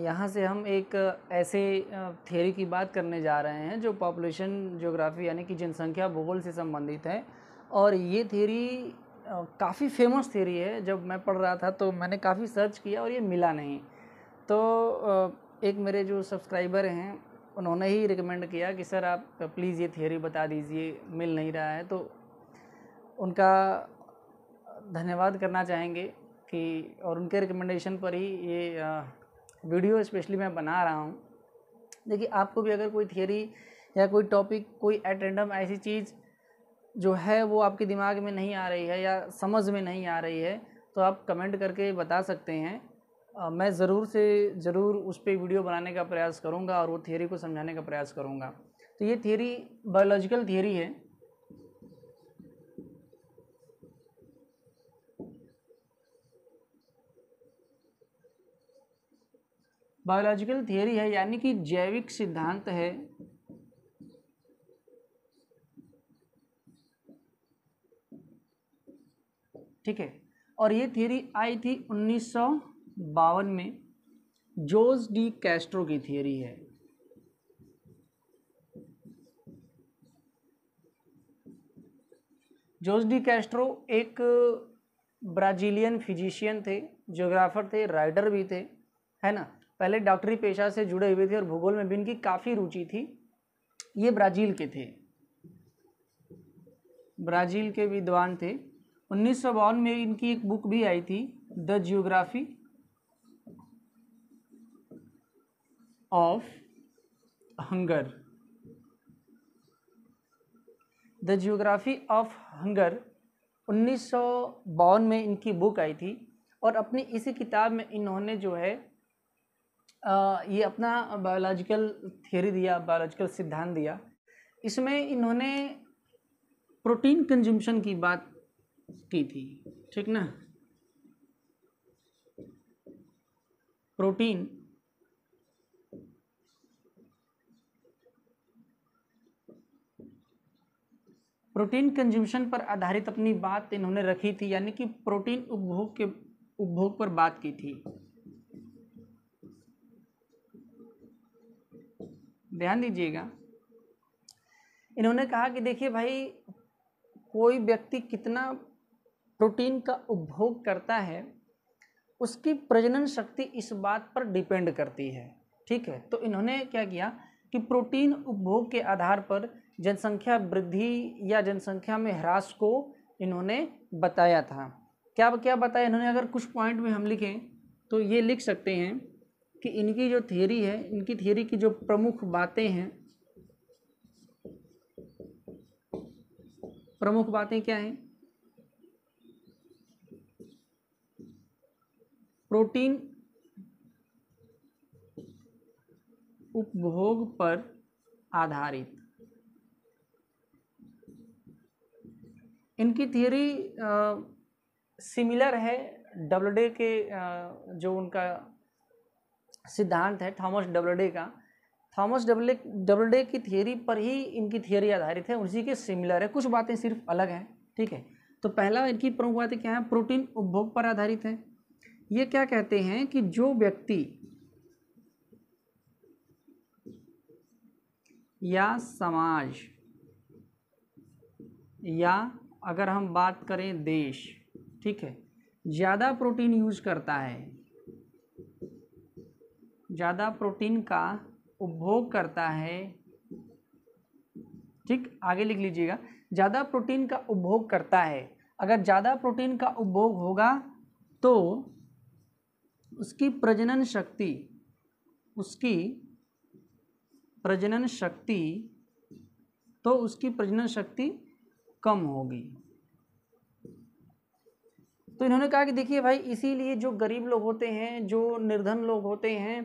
यहाँ से हम एक ऐसे थ्योरी की बात करने जा रहे हैं जो पॉपुलेशन जोग्राफ़ी यानी कि जनसंख्या भूगोल से संबंधित है और ये थ्योरी काफ़ी फेमस थ्योरी है जब मैं पढ़ रहा था तो मैंने काफ़ी सर्च किया और ये मिला नहीं तो एक मेरे जो सब्सक्राइबर हैं उन्होंने ही रिकमेंड किया कि सर आप प्लीज़ ये थ्योरी बता दीजिए मिल नहीं रहा है तो उनका धन्यवाद करना चाहेंगे कि और उनके रिकमेंडेशन पर ही ये वीडियो स्पेशली मैं बना रहा हूँ देखिए आपको भी अगर कोई थियोरी या कोई टॉपिक कोई एटेंडम ऐसी चीज़ जो है वो आपके दिमाग में नहीं आ रही है या समझ में नहीं आ रही है तो आप कमेंट करके बता सकते हैं आ, मैं ज़रूर से ज़रूर उस पर वीडियो बनाने का प्रयास करूँगा और वो थियोरी को समझाने का प्रयास करूँगा तो ये थियोरी बायोलॉजिकल थियोरी है बायोलॉजिकल थियोरी है यानी कि जैविक सिद्धांत है ठीक है और ये थियोरी आई थी उन्नीस में जोस डी कैस्ट्रो की थियोरी है जोस डी कैस्ट्रो एक ब्राज़ीलियन फिजिशियन थे जोग्राफ़र थे राइडर भी थे है ना पहले डॉक्टरी पेशा से जुड़े हुए थे और भूगोल में भी इनकी काफ़ी रुचि थी ये ब्राज़ील के थे ब्राज़ील के विद्वान थे उन्नीस में इनकी एक बुक भी आई थी the geography of hunger the geography of hunger उन्नीस में इनकी बुक आई थी और अपनी इसी किताब में इन्होंने जो है ये अपना बायोलॉजिकल थियोरी दिया बायोलॉजिकल सिद्धांत दिया इसमें इन्होंने प्रोटीन कंजम्पशन की बात की थी ठीक ना प्रोटीन प्रोटीन कंजम्पशन पर आधारित अपनी बात इन्होंने रखी थी यानी कि प्रोटीन उपभोग के उपभोग पर बात की थी ध्यान दीजिएगा इन्होंने कहा कि देखिए भाई कोई व्यक्ति कितना प्रोटीन का उपभोग करता है उसकी प्रजनन शक्ति इस बात पर डिपेंड करती है ठीक है तो इन्होंने क्या किया कि प्रोटीन उपभोग के आधार पर जनसंख्या वृद्धि या जनसंख्या में ह्रास को इन्होंने बताया था क्या क्या बताया इन्होंने अगर कुछ पॉइंट में हम लिखें तो ये लिख सकते हैं कि इनकी जो थ्योरी है इनकी थ्योरी की जो प्रमुख बातें हैं प्रमुख बातें क्या हैं प्रोटीन उपभोग पर आधारित इनकी थियोरी सिमिलर है डब्लडे के आ, जो उनका सिद्धांत है थॉमस डब्लडे का थॉमस डब्ले डब्लडे की थियोरी पर ही इनकी थियोरी आधारित है उसी के सिमिलर है कुछ बातें सिर्फ अलग हैं ठीक है तो पहला इनकी प्रमुख बात क्या है प्रोटीन उपभोग पर आधारित है ये क्या कहते हैं कि जो व्यक्ति या समाज या अगर हम बात करें देश ठीक है ज़्यादा प्रोटीन यूज करता है ज़्यादा प्रोटीन का उपभोग करता है ठीक आगे लिख लीजिएगा ज़्यादा प्रोटीन का उपभोग करता है अगर ज़्यादा प्रोटीन का उपभोग होगा तो उसकी प्रजनन शक्ति उसकी प्रजनन शक्ति तो उसकी प्रजनन शक्ति कम होगी तो इन्होंने कहा कि देखिए भाई इसीलिए जो गरीब लोग होते हैं जो निर्धन लोग होते हैं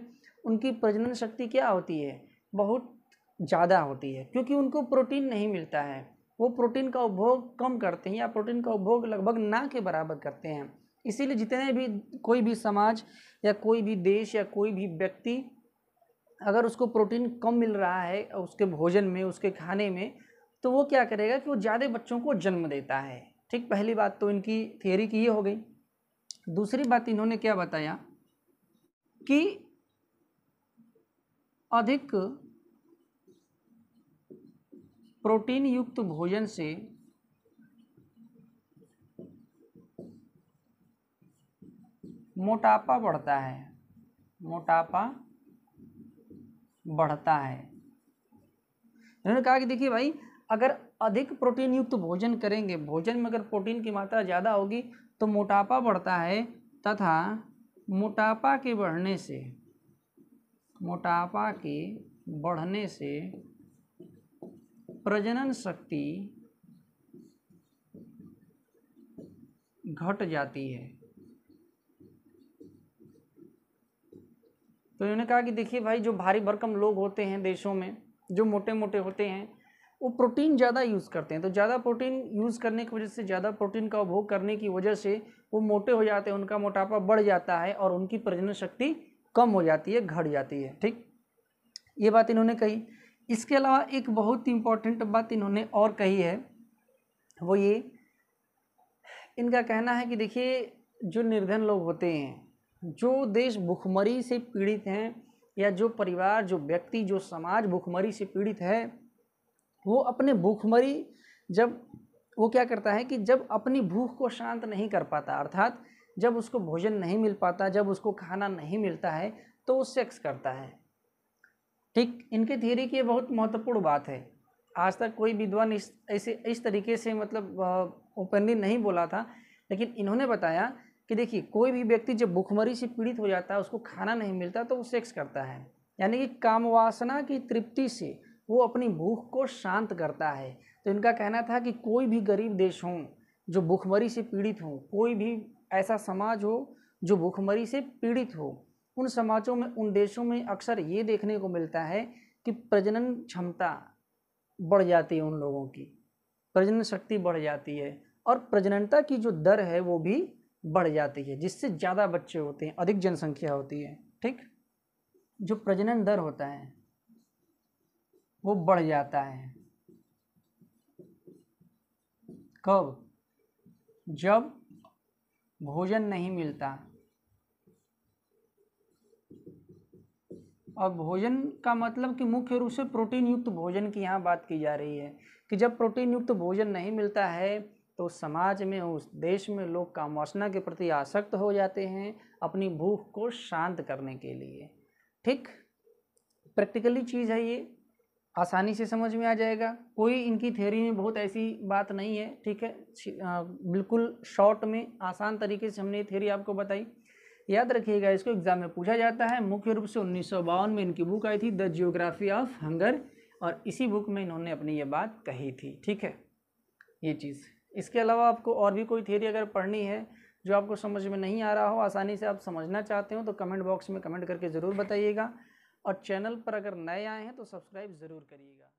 उनकी प्रजनन शक्ति क्या होती है बहुत ज़्यादा होती है क्योंकि उनको प्रोटीन नहीं मिलता है वो प्रोटीन का उपभोग कम करते हैं या प्रोटीन का उपभोग लगभग ना के बराबर करते हैं इसीलिए जितने भी कोई भी समाज या कोई भी देश या कोई भी व्यक्ति अगर उसको प्रोटीन कम मिल रहा है उसके भोजन में उसके खाने में तो वो क्या करेगा कि वो ज़्यादा बच्चों को जन्म देता है ठीक पहली बात तो इनकी थियोरी की ये हो गई दूसरी बात इन्होंने क्या बताया कि अधिक प्रोटीन युक्त भोजन से मोटापा बढ़ता है मोटापा बढ़ता है उन्होंने कहा कि देखिए भाई अगर अधिक प्रोटीन युक्त तो भोजन करेंगे भोजन में अगर प्रोटीन की मात्रा ज़्यादा होगी तो मोटापा बढ़ता है तथा मोटापा के बढ़ने से मोटापा के बढ़ने से प्रजनन शक्ति घट जाती है तो इन्होंने कहा कि देखिए भाई जो भारी भरकम लोग होते हैं देशों में जो मोटे मोटे होते हैं वो प्रोटीन ज़्यादा यूज़ करते हैं तो ज़्यादा प्रोटीन यूज़ करने की वजह से ज़्यादा प्रोटीन का उपभोग करने की वजह से वो मोटे हो जाते हैं उनका मोटापा बढ़ जाता है और उनकी प्रजनन शक्ति कम हो जाती है घट जाती है ठीक ये बात इन्होंने कही इसके अलावा एक बहुत इम्पॉर्टेंट बात इन्होंने और कही है वो ये इनका कहना है कि देखिए जो निर्धन लोग होते हैं जो देश भुखमरी से पीड़ित हैं या जो परिवार जो व्यक्ति जो समाज भुखमरी से पीड़ित है वो अपने भूखमरी जब वो क्या करता है कि जब अपनी भूख को शांत नहीं कर पाता अर्थात जब उसको भोजन नहीं मिल पाता जब उसको खाना नहीं मिलता है तो वो सेक्स करता है ठीक इनके थियरी की बहुत महत्वपूर्ण बात है आज तक कोई विद्वान इस ऐसे इस तरीके से मतलब ओपनली नहीं बोला था लेकिन इन्होंने बताया कि देखिए कोई भी व्यक्ति जब भूखमरी से पीड़ित हो जाता है उसको खाना नहीं मिलता तो वो सेक्स करता है यानी कि कामवासना की तृप्ति से वो अपनी भूख को शांत करता है तो इनका कहना था कि कोई भी गरीब देश हों जो भूखमरी से पीड़ित हों कोई भी ऐसा समाज हो जो भूखमरी से पीड़ित हो उन समाजों में उन देशों में अक्सर ये देखने को मिलता है कि प्रजनन क्षमता बढ़ जाती है उन लोगों की प्रजनन शक्ति बढ़ जाती है और प्रजननता की जो दर है वो भी बढ़ जाती है जिससे ज़्यादा बच्चे होते हैं अधिक जनसंख्या होती है ठीक जो प्रजनन दर होता है वो बढ़ जाता है कब जब भोजन नहीं मिलता और भोजन का मतलब कि मुख्य रूप से प्रोटीन युक्त भोजन की यहाँ बात की जा रही है कि जब प्रोटीन युक्त भोजन नहीं मिलता है तो समाज में उस देश में लोग काम वासना के प्रति आसक्त हो जाते हैं अपनी भूख को शांत करने के लिए ठीक प्रैक्टिकली चीज़ है ये आसानी से समझ में आ जाएगा कोई इनकी थ्योरी में बहुत ऐसी बात नहीं है ठीक है बिल्कुल शॉर्ट में आसान तरीके से हमने ये थ्योरी आपको बताई याद रखिएगा इसको एग्जाम में पूछा जाता है मुख्य रूप से उन्नीस में इनकी बुक आई थी द जियोग्राफी ऑफ हंगर और इसी बुक में इन्होंने अपनी ये बात कही थी ठीक है ये चीज़ इसके अलावा आपको और भी कोई थ्योरी अगर पढ़नी है जो आपको समझ में नहीं आ रहा हो आसानी से आप समझना चाहते हो तो कमेंट बॉक्स में कमेंट करके ज़रूर बताइएगा और चैनल पर अगर नए आए हैं तो सब्सक्राइब ज़रूर करिएगा